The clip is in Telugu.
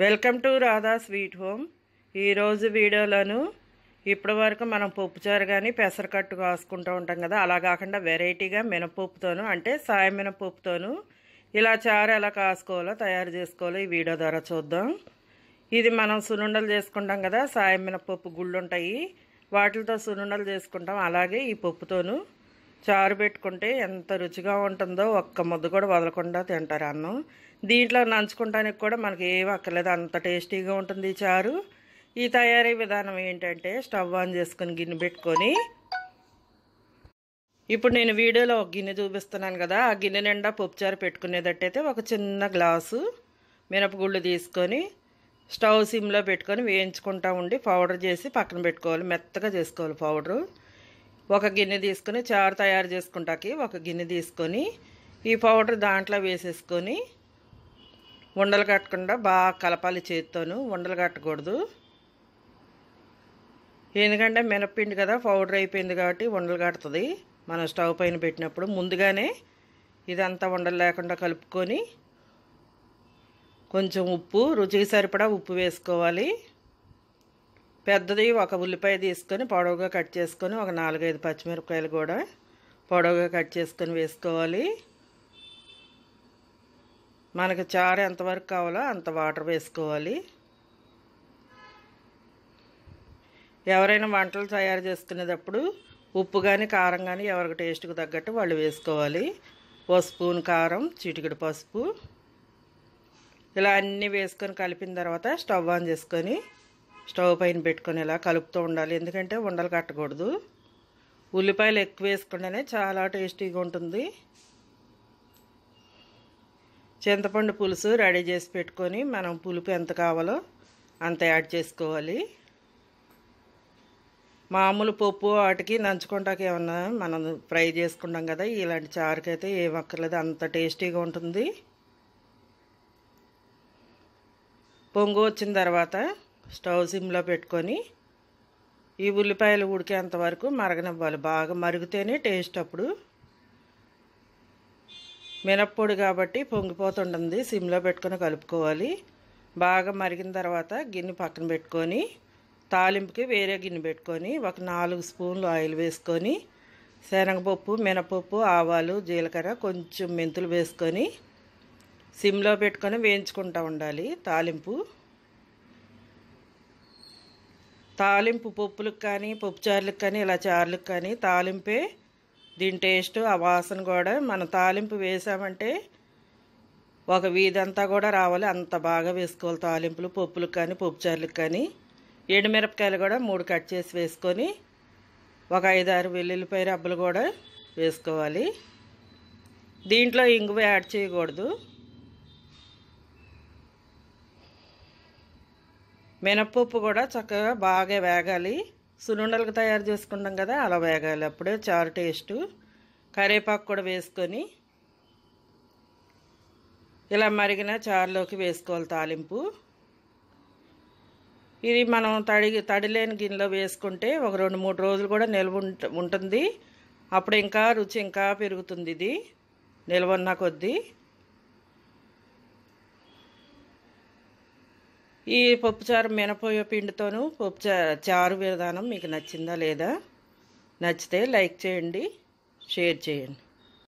welcome to Radha sweet home ఈరోజు వీడియోలోను ఇప్పటి వరకు మనం పప్పుచారు కానీ పెసరకట్టు కాసుకుంటూ ఉంటాం కదా అలా కాకుండా వెరైటీగా మినపప్పుతోను అంటే సాయ మినపప్పుతోను ఇలా చారు ఎలా కాసుకోవాలో తయారు చేసుకోవాలో ఈ వీడియో ద్వారా చూద్దాం ఇది మనం సునుండలు చేసుకుంటాం కదా సాయ మినపప్పు గుళ్ళు ఉంటాయి వాటితో సునుండలు చేసుకుంటాం అలాగే ఈ పప్పుతోను చారు పెట్టుకుంటే ఎంత రుచిగా ఉంటుందో ఒక్క ముద్ద కూడా వదలకుండా తింటారు అన్నం దీంట్లో నంచుకోవడానికి కూడా మనకి ఏం అక్కర్లేదు అంత టేస్టీగా ఉంటుంది ఈ చారు ఈ తయారీ విధానం ఏంటంటే స్టవ్ ఆన్ చేసుకుని గిన్నె పెట్టుకొని ఇప్పుడు నేను వీడియోలో ఒక గిన్నె చూపిస్తున్నాను కదా ఆ గిన్నె నిండా పప్పుచారు పెట్టుకునేటట్టయితే ఒక చిన్న గ్లాసు మినపగుళ్ళు తీసుకొని స్టవ్ సిమ్లో పెట్టుకొని వేయించుకుంటా ఉండి పౌడర్ చేసి పక్కన పెట్టుకోవాలి మెత్తగా చేసుకోవాలి పౌడరు ఒక గిన్నె తీసుకొని చారు తయారు చేసుకుంటాకి ఒక గిన్నె తీసుకొని ఈ పౌడర్ దాంట్లో వేసేసుకొని ఉండలు కట్టకుండా బాగా కలపాలి చేతితోను ఉండలు కట్టకూడదు ఎందుకంటే మినప్పిండి కదా పౌడర్ అయిపోయింది కాబట్టి ఉండలు కడుతుంది మనం స్టవ్ పైన పెట్టినప్పుడు ముందుగానే ఇదంతా ఉండలు లేకుండా కలుపుకొని కొంచెం ఉప్పు రుచికి సరిపడా ఉప్పు వేసుకోవాలి పెద్దది ఒక ఉల్లిపాయ తీసుకొని పొడవుగా కట్ చేసుకొని ఒక నాలుగైదు పచ్చిమిరపకాయలు కూడా పొడవుగా కట్ చేసుకొని వేసుకోవాలి మనకు చారు ఎంతవరకు కావాలో అంత వాటర్ వేసుకోవాలి ఎవరైనా వంటలు తయారు చేసుకునేటప్పుడు ఉప్పు కానీ కారం కానీ ఎవరికి టేస్ట్కి తగ్గట్టు వాళ్ళు వేసుకోవాలి పసుపు స్పూన్ కారం చిటికెడు పసుపు ఇలా అన్నీ వేసుకొని కలిపిన తర్వాత స్టవ్ ఆన్ చేసుకొని స్టవ్ పైన పెట్టుకొని ఇలా కలుపుతూ ఉండాలి ఎందుకంటే ఉండలు కట్టకూడదు ఉల్లిపాయలు ఎక్కువ వేసుకుంటేనే చాలా టేస్టీగా ఉంటుంది చింతపండు పులుసు రెడీ చేసి పెట్టుకొని మనం పులుపు ఎంత కావాలో అంత యాడ్ చేసుకోవాలి మామూలు పప్పు వాటికి నంచుకుంటాక ఏమన్నా మనం ఫ్రై చేసుకుంటాం కదా ఇలాంటి చారుకైతే ఏమక్కర్లేదు అంత టేస్టీగా ఉంటుంది పొంగు వచ్చిన తర్వాత స్టవ్ సిమ్లో పెట్టుకొని ఈ ఉల్లిపాయలు ఉడికేంత వరకు మరగనివ్వాలి బాగా మరిగితేనే టేస్ట్ అప్పుడు మినప్పొడి కాబట్టి పొంగిపోతుంటుంది సిమ్లో పెట్టుకొని కలుపుకోవాలి బాగా మరిగిన తర్వాత గిన్నె పక్కన పెట్టుకొని తాలింపుకి వేరే గిన్నె పెట్టుకొని ఒక నాలుగు స్పూన్లు ఆయిల్ వేసుకొని శనగపప్పు మినపప్పు ఆవాలు జీలకర్ర కొంచెం మెంతులు వేసుకొని సిమ్లో పెట్టుకొని వేయించుకుంటూ ఉండాలి తాలింపు తాలింపు పప్పులకు కానీ పప్పుచారులకు కానీ ఇలా చారులకు కానీ తాలింపే దీని టేస్ట్ ఆ వాసన కూడా మనం తాలింపు వేసామంటే ఒక వీధంతా కూడా రావాలి అంత బాగా వేసుకోవాలి తాలింపులు పప్పులకు కానీ పప్పుచారులకు కానీ ఎండుమిరపకాయలు కూడా మూడు కట్ చేసి వేసుకొని ఒక ఐదారు వెల్లుల్లిపాయ రబ్బలు కూడా వేసుకోవాలి దీంట్లో ఇంగువ యాడ్ చేయకూడదు మినప్పప్పు కూడా చక్కగా బాగా వేగాలి సునుండలకు తయారు చేసుకున్నాం కదా అలా వేగాలి అప్పుడే చారు టేస్టు కరేపాకు కూడా వేసుకొని ఇలా మరిగిన చారులోకి వేసుకోవాలి తాలింపు ఇది మనం తడి తడిలేని గిన్నెలో వేసుకుంటే ఒక రెండు మూడు రోజులు కూడా నిల్వ ఉంటుంది అప్పుడు ఇంకా రుచి ఇంకా పెరుగుతుంది ఇది నిల్వన్న కొద్దీ ఈ పప్పుచారు మినపోయ పిండితోనూ పప్పు చారు విధానం మీకు నచ్చిందా లేదా నచ్చితే లైక్ చేయండి షేర్ చేయండి